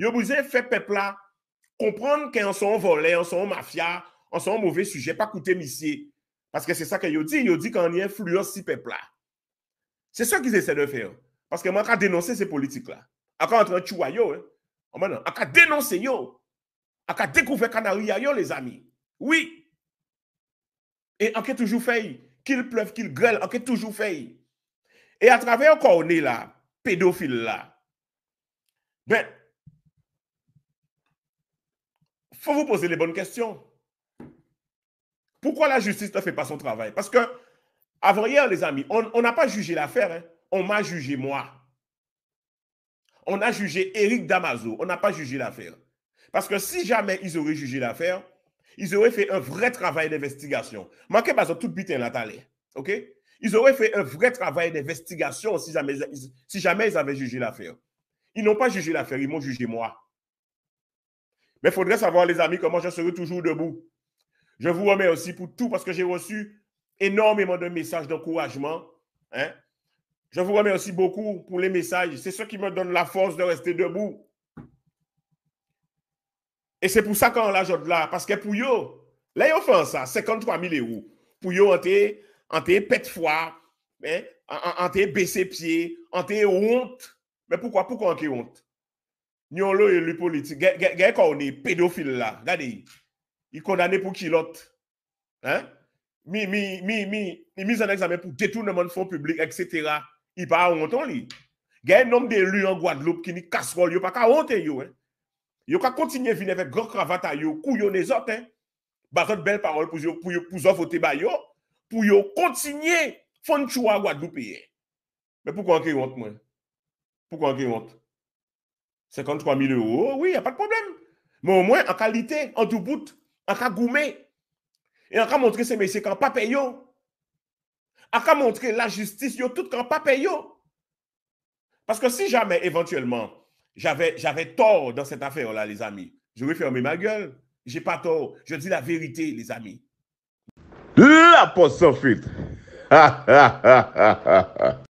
Yo avez faire peuple là comprendre qu'ils sont volés, qu'ils sont mafias, qu'ils sont mauvais sujets, pas coûter missier. Parce que c'est ça qu'ils dit, ils dit qu'on y influence si peuple là. C'est ça qu'ils essaient de faire. Parce que moi, quand dénoncer ces politiques-là, quand en train de hein. oh, ben on a dénoncer yo, on a découvert yo, les amis. Oui. Et on toujours fait, qu'il pleuve, qu'il grêle, on toujours fait. Et à travers quoi, on est là, pédophile là, ben, faut vous poser les bonnes questions. Pourquoi la justice ne fait pas son travail Parce que, avant-hier, les amis, on n'a pas jugé l'affaire. Hein. On m'a jugé moi. On a jugé Eric Damazo. On n'a pas jugé l'affaire. Parce que si jamais ils auraient jugé l'affaire, ils auraient fait un vrai travail d'investigation. Manquez pas tout butin hein, là OK Ils auraient fait un vrai travail d'investigation si jamais, si jamais ils avaient jugé l'affaire. Ils n'ont pas jugé l'affaire, ils m'ont jugé moi. Mais il faudrait savoir, les amis, comment je serai toujours debout. Je vous remercie pour tout parce que j'ai reçu énormément de messages d'encouragement. Hein. Je vous remercie beaucoup pour les messages. C'est ce qui me donne la force de rester debout. Et c'est pour ça qu'on l'a jeté là. Parce que pour eux, là, ils fait ça, 53 000 euros. Pour eux, on était pète foi, on hein, était baissé pied, on honte. Mais pourquoi? Pourquoi on était honte? Nyon lo élu e politique. Gè quand on est pédophile là. Regardez. Il condamné pour kilote. Hein? Mi, mi, mi, mi, ni mise en examen pour détournement de fonds publics, etc. Il pas honte hein, li. Gè un homme lui en Guadeloupe qui ni casserole, yo pas ka honte yo. Hein? Yo ka continuer venir avec grand cravate yo, yo autres. Hein? Bazot belle parole pour yo, pour yo, pour yo voter ba yo, pour yo continuer fon choua Guadeloupe. Hein. Mais pourquoi on honte moi? Pourquoi on honte? 53 000 euros, oui, il n'y a pas de problème. Mais au moins, en qualité, en tout bout, en cas et en cas montrer ces messieurs qu'en pas en cas montrer la justice, yo, tout quand pas Parce que si jamais, éventuellement, j'avais, tort dans cette affaire-là, les amis, je vais fermer ma gueule. Je n'ai pas tort. Je dis la vérité, les amis. La ha, sans filtre.